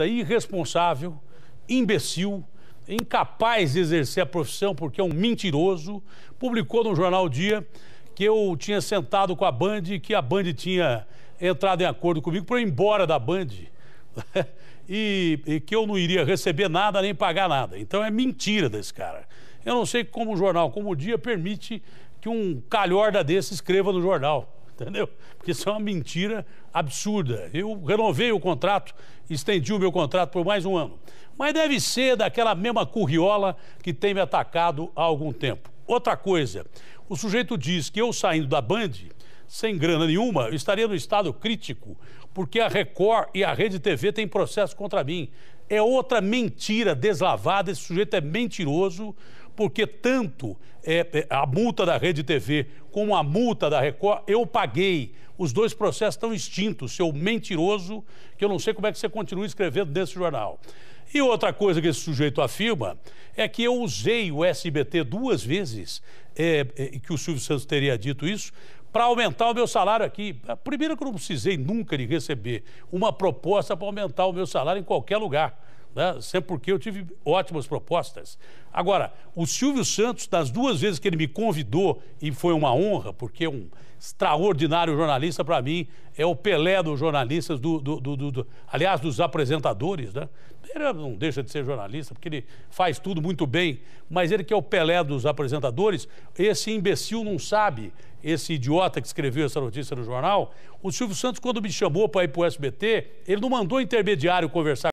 egoísta, irresponsável, imbecil, incapaz de exercer a profissão porque é um mentiroso, publicou no jornal Dia que eu tinha sentado com a Band e que a Band tinha entrado em acordo comigo para ir embora da Band. e, e que eu não iria receber nada nem pagar nada. Então é mentira desse cara. Eu não sei como um jornal como o Dia permite que um calhorda desse escreva no jornal entendeu? Porque isso é uma mentira absurda. Eu renovei o contrato, estendi o meu contrato por mais um ano. Mas deve ser daquela mesma curriola que tem me atacado há algum tempo. Outra coisa, o sujeito diz que eu saindo da Band, sem grana nenhuma, eu estaria no estado crítico, porque a Record e a Rede TV têm processo contra mim. É outra mentira deslavada, esse sujeito é mentiroso, porque tanto é, é a multa da Rede TV como a multa da Record, eu paguei. Os dois processos estão extintos, seu mentiroso, que eu não sei como é que você continua escrevendo nesse jornal. E outra coisa que esse sujeito afirma é que eu usei o SBT duas vezes, é, é, que o Silvio Santos teria dito isso, para aumentar o meu salário aqui. Primeiro que eu não precisei nunca de receber uma proposta para aumentar o meu salário em qualquer lugar né? sempre porque eu tive ótimas propostas. Agora, o Silvio Santos, das duas vezes que ele me convidou, e foi uma honra, porque é um extraordinário jornalista para mim, é o Pelé dos jornalistas, do, do, do, do, aliás, dos apresentadores, né? Ele não deixa de ser jornalista, porque ele faz tudo muito bem, mas ele que é o Pelé dos apresentadores, esse imbecil não sabe, esse idiota que escreveu essa notícia no jornal, o Silvio Santos, quando me chamou para ir para o SBT, ele não mandou intermediário conversar